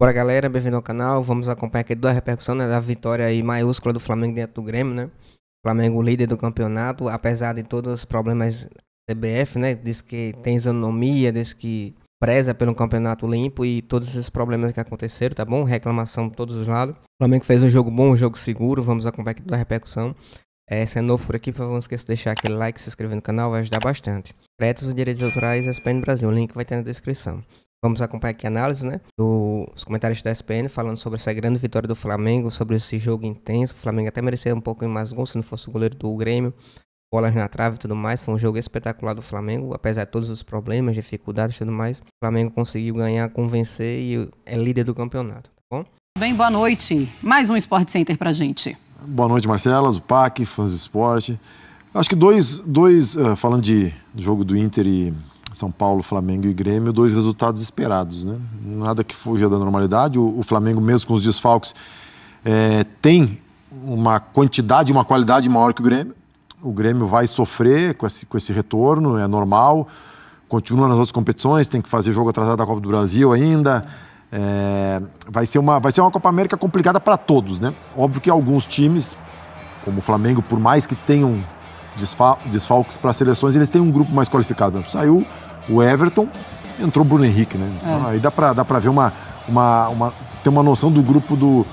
Bora galera, bem-vindo ao canal. Vamos acompanhar aqui toda a repercussão né, da vitória aí maiúscula do Flamengo dentro do Grêmio, né? Flamengo líder do campeonato, apesar de todos os problemas da CBF, né? Diz que tem isonomia, diz que preza pelo campeonato limpo e todos esses problemas que aconteceram, tá bom? Reclamação de todos os lados. O Flamengo fez um jogo bom, um jogo seguro. Vamos acompanhar aqui toda a repercussão. É, se é novo por aqui, por favor, não esqueça de deixar aquele like, se inscrever no canal, vai ajudar bastante. Créditos e direitos autorais, SPN Brasil, o link vai estar na descrição. Vamos acompanhar aqui a análise, né? Dos comentários da SPN falando sobre essa grande vitória do Flamengo, sobre esse jogo intenso. O Flamengo até merecia um pouco mais gol se não fosse o goleiro do Grêmio. Bolas na trave e tudo mais. Foi um jogo espetacular do Flamengo, apesar de todos os problemas, dificuldades e tudo mais. O Flamengo conseguiu ganhar, convencer e é líder do campeonato, tá bom? Bem, boa noite. Mais um Sport Center pra gente. Boa noite, Marcela, Zupac, fãs do esporte. Acho que dois, dois uh, falando de jogo do Inter e são Paulo, Flamengo e Grêmio, dois resultados esperados, né? Nada que fuja da normalidade. O, o Flamengo, mesmo com os desfalques, é, tem uma quantidade, uma qualidade maior que o Grêmio. O Grêmio vai sofrer com esse, com esse retorno, é normal. Continua nas outras competições, tem que fazer jogo atrasado da Copa do Brasil ainda. É, vai, ser uma, vai ser uma Copa América complicada para todos, né? Óbvio que alguns times, como o Flamengo, por mais que tenham desfalques para seleções, eles têm um grupo mais qualificado. Saiu o Everton, entrou o Bruno Henrique, né? é. Aí dá para dá ver uma, uma, uma, ter uma noção do grupo do,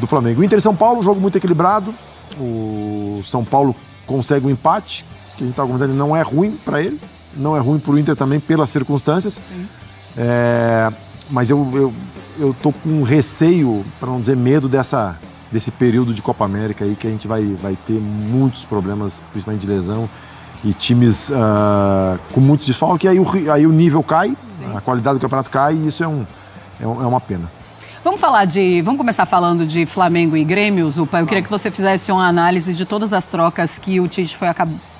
do Flamengo. O Inter e São Paulo, jogo muito equilibrado. O São Paulo consegue um empate, que a gente está comentando, não é ruim para ele, não é ruim para o é Inter também pelas circunstâncias. É, mas eu, eu, eu tô com receio, para não dizer medo, dessa desse período de Copa América aí que a gente vai, vai ter muitos problemas, principalmente de lesão e times uh, com muitos desfalques, aí o, aí o nível cai, Sim. a qualidade do campeonato cai e isso é, um, é, um, é uma pena. Vamos falar de. Vamos começar falando de Flamengo e Grêmio, Zupa. Eu queria que você fizesse uma análise de todas as trocas que o Tite foi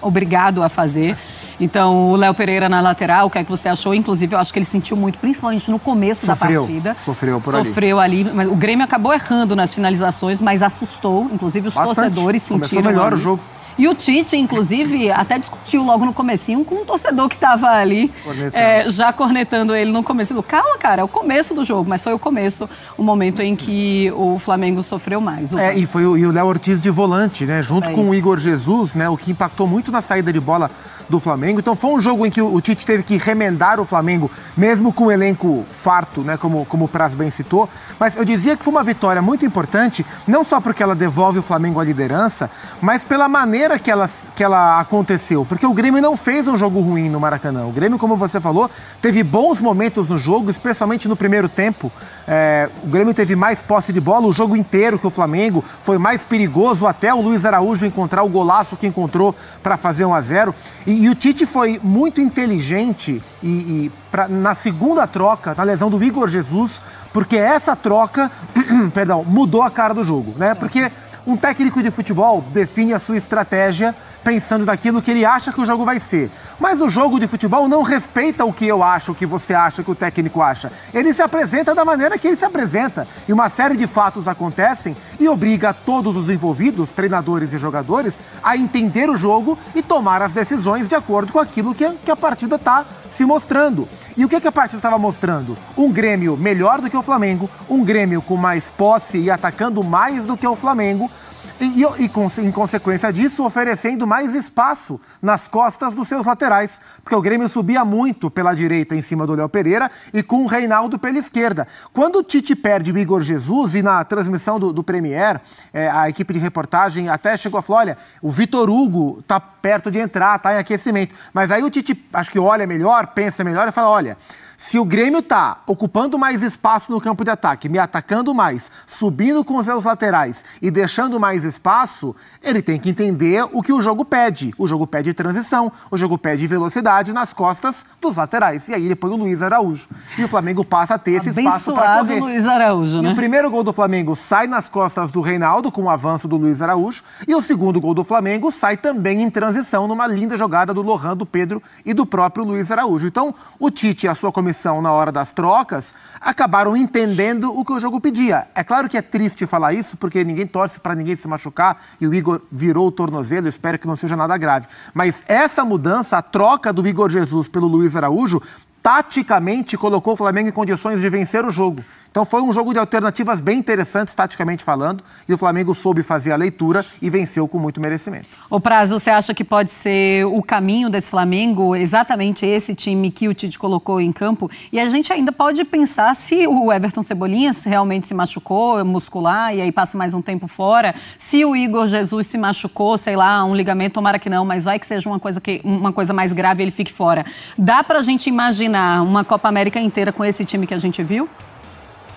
obrigado a fazer. Então, o Léo Pereira na lateral, o que é que você achou? Inclusive, eu acho que ele sentiu muito, principalmente no começo sofreu, da partida. Sofreu por sofreu ali. Sofreu ali. O Grêmio acabou errando nas finalizações, mas assustou. Inclusive, os Bastante. torcedores sentiram. Começou melhor ali. o jogo. E o Tite, inclusive, até discutiu logo no comecinho com um torcedor que estava ali cornetando. É, já cornetando ele no começo. Ele falou, calma, cara, é o começo do jogo, mas foi o começo, o momento em que o Flamengo sofreu mais. O... É, e foi o, Léo Ortiz de volante, né? Junto é com o Igor Jesus, né? O que impactou muito na saída de bola do Flamengo. Então foi um jogo em que o Tite teve que remendar o Flamengo, mesmo com o elenco farto, né, como, como o Praz bem citou. Mas eu dizia que foi uma vitória muito importante, não só porque ela devolve o Flamengo à liderança, mas pela maneira maneira que ela, que ela aconteceu, porque o Grêmio não fez um jogo ruim no Maracanã. O Grêmio, como você falou, teve bons momentos no jogo, especialmente no primeiro tempo. É, o Grêmio teve mais posse de bola o jogo inteiro que o Flamengo, foi mais perigoso até o Luiz Araújo encontrar o golaço que encontrou para fazer 1 a 0 e, e, o Tite foi muito inteligente e, e pra, na segunda troca, na lesão do Igor Jesus, porque essa troca, perdão, mudou a cara do jogo, né? Porque um técnico de futebol define a sua estratégia pensando naquilo que ele acha que o jogo vai ser. Mas o jogo de futebol não respeita o que eu acho, o que você acha, o que o técnico acha. Ele se apresenta da maneira que ele se apresenta. E uma série de fatos acontecem e obriga todos os envolvidos, treinadores e jogadores, a entender o jogo e tomar as decisões de acordo com aquilo que, a partida está se mostrando. E o que a partida estava mostrando? Um Grêmio melhor do que o Flamengo, um Grêmio com mais posse e atacando mais do que o Flamengo, e, e, e com, em consequência disso, oferecendo mais espaço nas costas dos seus laterais, porque o Grêmio subia muito pela direita em cima do Léo Pereira e com o Reinaldo pela esquerda. Quando o Tite perde o Igor Jesus, e na transmissão do, do Premier, é, a equipe de reportagem até chegou a falar: olha, o Vitor Hugo tá perto de entrar, está em aquecimento. Mas aí o Tite acho que olha melhor, pensa melhor e fala: olha, se o Grêmio está ocupando mais espaço no campo de ataque, me atacando mais, subindo com os seus laterais e deixando mais espaço, ele tem que entender o que o jogo pede. O jogo pede transição, o jogo pede velocidade nas costas dos laterais. E aí ele põe o Luiz Araújo. E o Flamengo passa a ter esse espaço para correr. Luiz Araújo, né? E o né? primeiro gol do Flamengo sai nas costas do Reinaldo com o avanço do Luiz Araújo e o segundo gol do Flamengo sai também em transição transição numa linda jogada do Lohan, do Pedro e do próprio Luiz Araújo. Então, o Tite e a sua comissão, na hora das trocas, acabaram entendendo o que o jogo pedia. É claro que é triste falar isso, porque ninguém torce para ninguém se machucar e o Igor virou o tornozelo, espero que não seja nada grave. Mas essa mudança, a troca do Igor Jesus pelo Luiz Araújo, taticamente colocou o Flamengo em condições de vencer o jogo. Então foi um jogo de alternativas bem interessantes, taticamente falando, e o Flamengo soube fazer a leitura e venceu com muito merecimento. O Prazo, você acha que pode ser o caminho desse Flamengo, exatamente esse time que o Tite colocou em campo? E a gente ainda pode pensar se o Everton Cebolinha realmente se machucou, é muscular, e aí passa mais um tempo fora, se o Igor Jesus se machucou, sei lá, um ligamento, tomara que não, mas vai que seja uma coisa, que, uma coisa mais grave e ele fique fora. Dá pra gente imaginar uma Copa América inteira com esse time que a gente viu?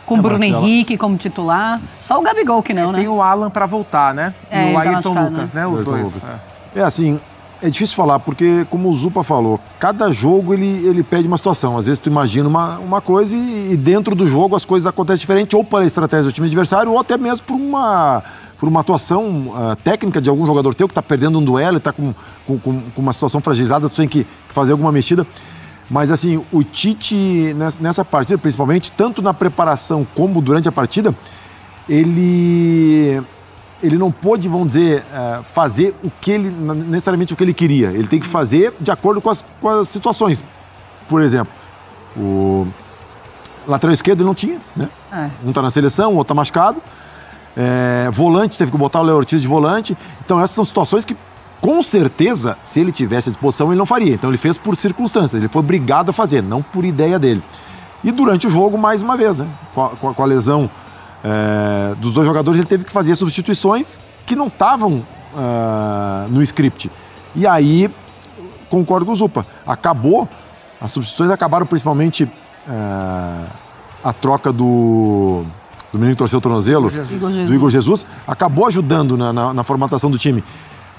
com o é, Bruno Marcelo. Henrique como titular. Só o Gabigol que não, né? Tem o Alan para voltar, né? É, e o então Ayrton é, né? Lucas, né? né? Os dois. É. é. assim, é difícil falar, porque como o Zupa falou, cada jogo ele, ele pede uma situação. Às vezes tu imagina uma, uma coisa e, e dentro do jogo as coisas acontecem diferente, ou pela estratégia do time adversário, ou até mesmo por uma por uma atuação uh, técnica de algum jogador teu que está perdendo um duelo, está com, com, com, uma situação fragilizada, tu tem que fazer alguma mexida. Mas assim, o Tite, nessa partida, principalmente, tanto na preparação como durante a partida, ele ele não pôde, vamos dizer, é, fazer o que ele necessariamente o que ele queria. Ele tem que fazer de acordo com as, com as situações. Por exemplo, o lateral esquerdo ele não tinha, né? É. Um está na seleção, o outro está machucado. É, volante teve que botar o Léo Ortiz de volante. Então essas são situações que com certeza, se ele tivesse disposição, ele não faria. Então ele fez por circunstâncias, ele foi obrigado a fazer, não por ideia dele. E durante o jogo, mais uma vez, né? Com a, com a lesão é, dos dois jogadores, ele teve que fazer substituições que não estavam uh, no script. E aí, concordo com o Zupa, acabou, as substituições acabaram principalmente uh, a troca do, do menino que torceu o tornozelo, do Igor Jesus, acabou ajudando na, na, na formatação do time.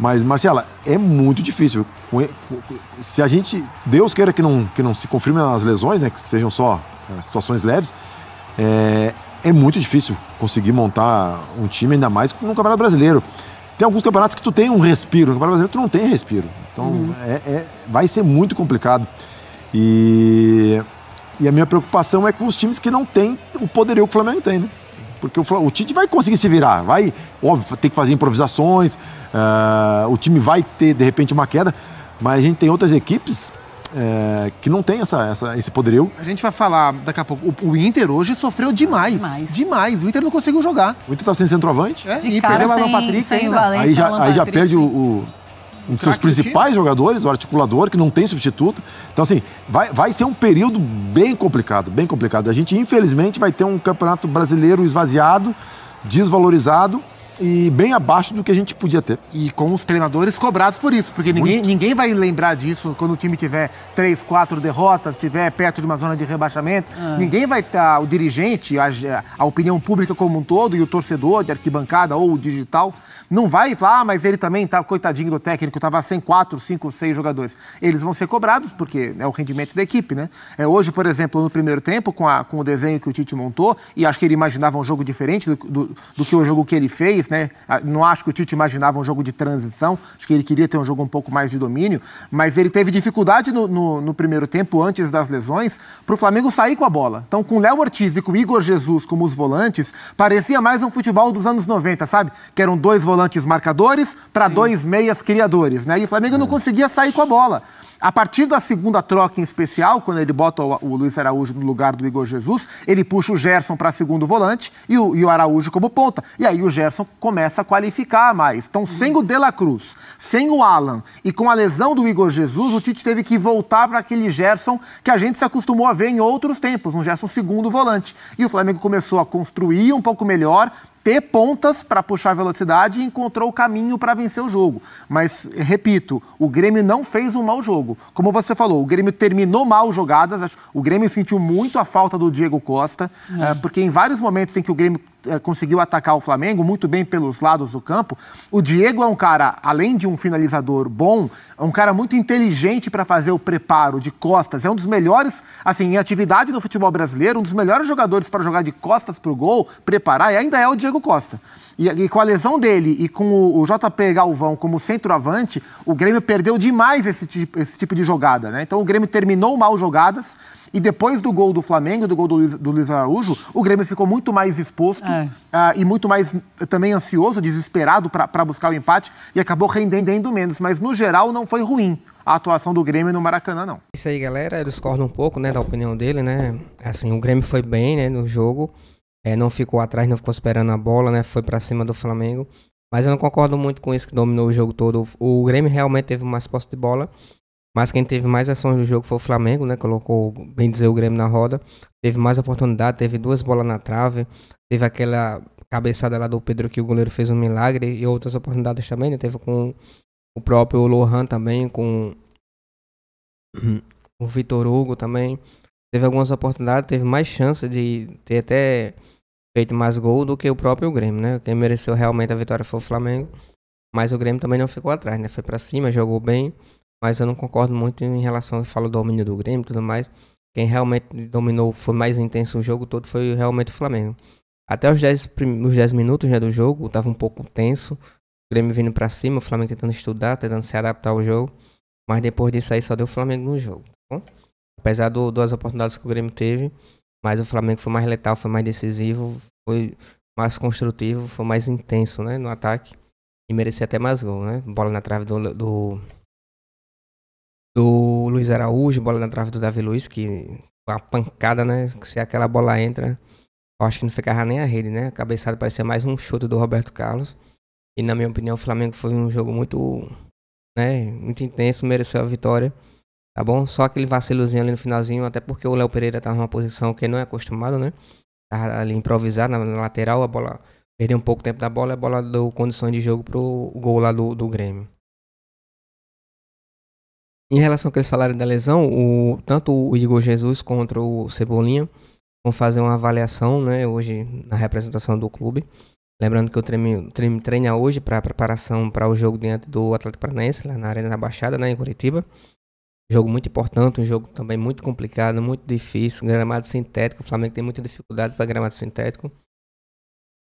Mas, Marcela, é muito difícil. Se a gente. Deus queira que não, que não se confirme as lesões, né? Que sejam só é, situações leves. É, é muito difícil conseguir montar um time, ainda mais no Campeonato Brasileiro. Tem alguns campeonatos que tu tem um respiro, no Campeonato Brasileiro tu não tem respiro. Então uhum. é, é, vai ser muito complicado. E, e a minha preocupação é com os times que não têm o poderio que o Flamengo tem, né? Porque o, o, Tite vai conseguir se virar. Vai, óbvio, tem que fazer improvisações. Uh, o time vai ter, de repente, uma queda. Mas a gente tem outras equipes eh, que não tem essa, essa, esse poderio. A gente vai falar daqui a pouco. O, o Inter hoje sofreu demais, demais, demais. O Inter não conseguiu jogar. O Inter tá sem centroavante. É, e perdeu o Alan Patrick ainda. Valência, aí já, aí já perde o, o um dos seus principais jogadores, o articulador, que não tem substituto. Então, assim, vai, vai ser um período bem complicado, bem complicado. A gente, infelizmente, vai ter um campeonato brasileiro esvaziado, desvalorizado e bem abaixo do que a gente podia ter. E com os treinadores cobrados por isso, porque ninguém, ninguém vai lembrar disso quando o time tiver três, quatro derrotas, estiver perto de uma zona de rebaixamento. É. Ninguém vai estar, tá, o dirigente, a, a, opinião pública como um todo e o torcedor de arquibancada ou digital, não vai falar, ah, mas ele também tá coitadinho do técnico, estava sem quatro, cinco, seis jogadores. Eles vão ser cobrados, porque é o rendimento da equipe, né? É, hoje, por exemplo, no primeiro tempo, com, a, com o desenho que o Tite montou, e acho que ele imaginava um jogo diferente do, do, do que o jogo que ele fez, né? Ah, não acho que o Tite imaginava um jogo de transição, acho que ele queria ter um jogo um pouco mais de domínio, mas ele teve dificuldade no, no, no primeiro tempo, antes das lesões, para o Flamengo sair com a bola. Então, com Léo Ortiz e com Igor Jesus como os volantes, parecia mais um futebol dos anos 90, sabe? Que eram dois volantes marcadores para dois meias criadores, né? E o Flamengo não é. conseguia sair com a bola. A partir da segunda troca em especial, quando ele bota o, o Luiz Araújo no lugar do Igor Jesus, ele puxa o Gerson para segundo volante e o, e o, Araújo como ponta. E aí o Gerson começa a qualificar mais. Então, sem o De La Cruz, sem o Alan e com a lesão do Igor Jesus, o Tite teve que voltar para aquele Gerson que a gente se acostumou a ver em outros tempos, um Gerson segundo volante. E o Flamengo começou a construir um pouco melhor, ter pontas para puxar velocidade e encontrou o caminho para vencer o jogo. Mas, repito, o Grêmio não fez um mau jogo. Como você falou, o Grêmio terminou mal jogadas. O Grêmio sentiu muito a falta do Diego Costa, eh, porque em vários momentos em que o Grêmio eh, conseguiu atacar o Flamengo muito bem pelos lados do campo. O Diego é um cara, além de um finalizador bom, é um cara muito inteligente para fazer o preparo de costas. É um dos melhores, assim, em atividade no futebol brasileiro, um dos melhores jogadores para jogar de costas para o gol, preparar, e ainda é o Diego Costa. E, e com a lesão dele e com o, o, JP Galvão como centroavante, o Grêmio perdeu demais esse, esse tipo de jogada, né? Então o Grêmio terminou mal jogadas e depois do gol do Flamengo, do gol do Luiz, do Luiz Araújo, o Grêmio ficou muito mais exposto é. Ah, e muito mais eh, também ansioso, desesperado para buscar o empate e acabou rendendo menos. Mas no geral não foi ruim a atuação do Grêmio no Maracanã, não. Isso aí, galera. Eu discordo um pouco né, da opinião dele, né? Assim, o Grêmio foi bem né, no jogo. É, não ficou atrás, não ficou esperando a bola, né? Foi para cima do Flamengo. Mas eu não concordo muito com isso que dominou o jogo todo. O Grêmio realmente teve mais posse de bola. Mas quem teve mais ações no jogo foi o Flamengo, né? Colocou, bem dizer, o Grêmio na roda. Teve mais oportunidade, teve duas bolas na trave, teve aquela cabeçada lá do Pedro que o goleiro fez um milagre e outras oportunidades também, né? Teve com o próprio Lohan também, com o Vitor Hugo também. Teve algumas oportunidades, teve mais chance de ter até feito mais gol do que o próprio Grêmio, né? Quem mereceu realmente a vitória foi o Flamengo. Mas o Grêmio também não ficou atrás, né? Foi para cima, jogou bem mas eu não concordo muito em relação, eu falo do domínio do Grêmio e tudo mais. Quem realmente dominou, foi mais intenso o jogo todo, foi realmente o Flamengo. Até os 10, os 10 minutos já né, do jogo, estava um pouco tenso. O Grêmio vindo para cima, o Flamengo tentando estudar, tentando se adaptar ao jogo. Mas depois disso aí só deu o Flamengo no jogo, tá Apesar do, das oportunidades que o Grêmio teve, mas o Flamengo foi mais letal, foi mais decisivo, foi mais construtivo, foi mais intenso né, no ataque. E merecia até mais gol, né? Bola na trave do, do do Luiz Araújo, bola na trave do Davi Luiz, que uma pancada, né? Se aquela bola entra, eu acho que não ficava nem a rede, né? A cabeçada parecia mais um chute do Roberto Carlos. E na minha opinião, o Flamengo foi um jogo muito, né, muito intenso, mereceu a vitória. Tá bom? Só aquele vacilozinho ali no finalzinho, até porque o Léo Pereira tava numa posição que não é acostumado, né? Tava ali improvisado na, na lateral, a bola perdeu um pouco tempo da bola, a bola deu condições de jogo pro gol lá do, do Grêmio. Em relação ao que eles falaram da lesão, o, tanto o Igor Jesus contra o Cebolinha vão fazer uma avaliação né, hoje na representação do clube. Lembrando que eu treino, treino, hoje para preparação para o jogo diante do Atlético Paranaense, lá na Arena da Baixada, né, em Curitiba. Jogo muito importante, um jogo também muito complicado, muito difícil. Gramado sintético, o Flamengo tem muita dificuldade para gramado sintético.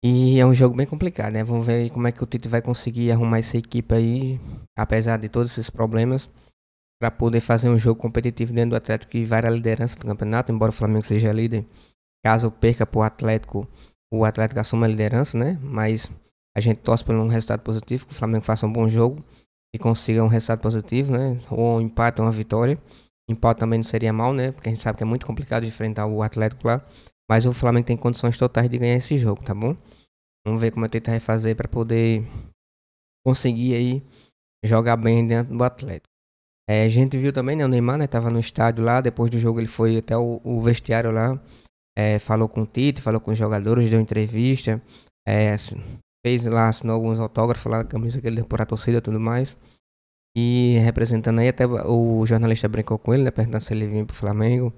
E é um jogo bem complicado, né? Vamos ver como é que o Tite vai conseguir arrumar essa equipe aí, apesar de todos esses problemas para poder fazer um jogo competitivo dentro do Atlético que vai a liderança do campeonato, embora o Flamengo seja líder. Caso perca para o Atlético, o Atlético assuma a liderança, né? Mas a gente torce por um resultado positivo, que o Flamengo faça um bom jogo e consiga um resultado positivo, né? Ou um empate, ou uma vitória. Empate também não seria mal, né? Porque a gente sabe que é muito complicado de enfrentar o Atlético lá. Mas o Flamengo tem condições totais de ganhar esse jogo, tá bom? Vamos ver como é eu tentar refazer para poder conseguir aí jogar bem dentro do Atlético. É, a gente viu também, né? O Neymar, né? Tava no estádio lá, depois do jogo ele foi até o, o vestiário lá, é, falou com o Tite, falou com os jogadores, deu entrevista, é, fez lá, assinou alguns autógrafos lá, a camisa que ele deu pra torcida e tudo mais. E representando aí, até o jornalista brincou com ele, né? Perguntando se ele vinha pro Flamengo.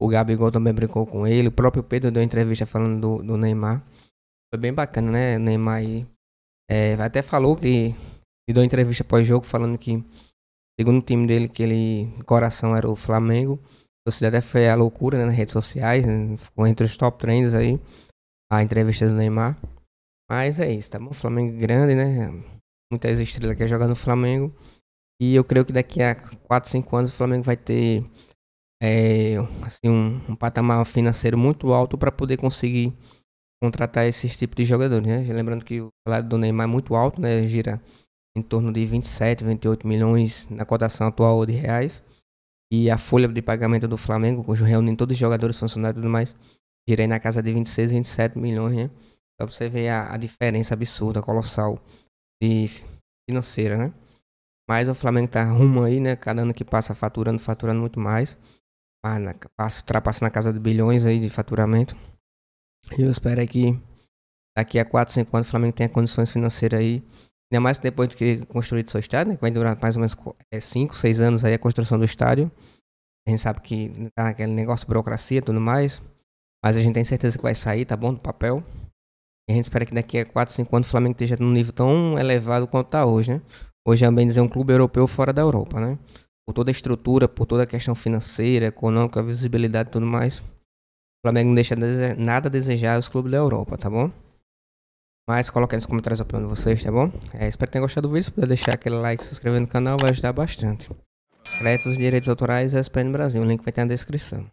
O Gabigol também brincou com ele. O próprio Pedro deu entrevista falando do, do Neymar. Foi bem bacana, né? O Neymar aí. É, até falou que. E deu entrevista pós-jogo falando que segundo time dele, que ele coração era o Flamengo. A torcida é foi é a loucura né, nas redes sociais, né, ficou entre os top trends aí, a entrevista do Neymar. Mas é isso, tá bom? Flamengo é grande, né? Muitas estrelas que jogar no Flamengo. E eu creio que daqui a 4, 5 anos o Flamengo vai ter é, assim, um, um, patamar financeiro muito alto para poder conseguir contratar esses tipos de jogadores, né? Lembrando que o salário do Neymar é muito alto, né? Gira em torno de 27, 28 milhões na cotação atual de reais. E a folha de pagamento do Flamengo, reúne todos os jogadores, funcionários e tudo mais, girei na casa de 26, 27 milhões, né? Só pra você ver a, a diferença absurda, colossal de financeira, né? Mas o Flamengo tá rumo aí, né? Cada ano que passa faturando, faturando muito mais. Ah, na, passa, ultrapassa na casa de bilhões aí de faturamento. E eu espero é que daqui a 4, 5 anos o Flamengo tenha condições financeiras aí Ainda mais que depois de ter construído seu estádio, né, que vai durar mais ou menos 5, 6 é, anos aí a construção do estádio. A gente sabe que tá aquele negócio de burocracia e tudo mais. Mas a gente tem certeza que vai sair, tá bom? Do papel. E a gente espera que daqui a 4, 5 anos o Flamengo esteja num nível tão elevado quanto está hoje, né? Hoje é bem dizer um clube europeu fora da Europa, né? Por toda a estrutura, por toda a questão financeira, econômica, visibilidade e tudo mais. O Flamengo não deixa nada a desejar os clubes da Europa, tá bom? Mas coloquem nos comentários a opinião de vocês, tá bom? É, espero que tenham gostado do vídeo. Se puder deixar aquele like, se inscrever no canal, vai ajudar bastante. Créditos e direitos autorais é SPN Brasil. O link vai estar na descrição.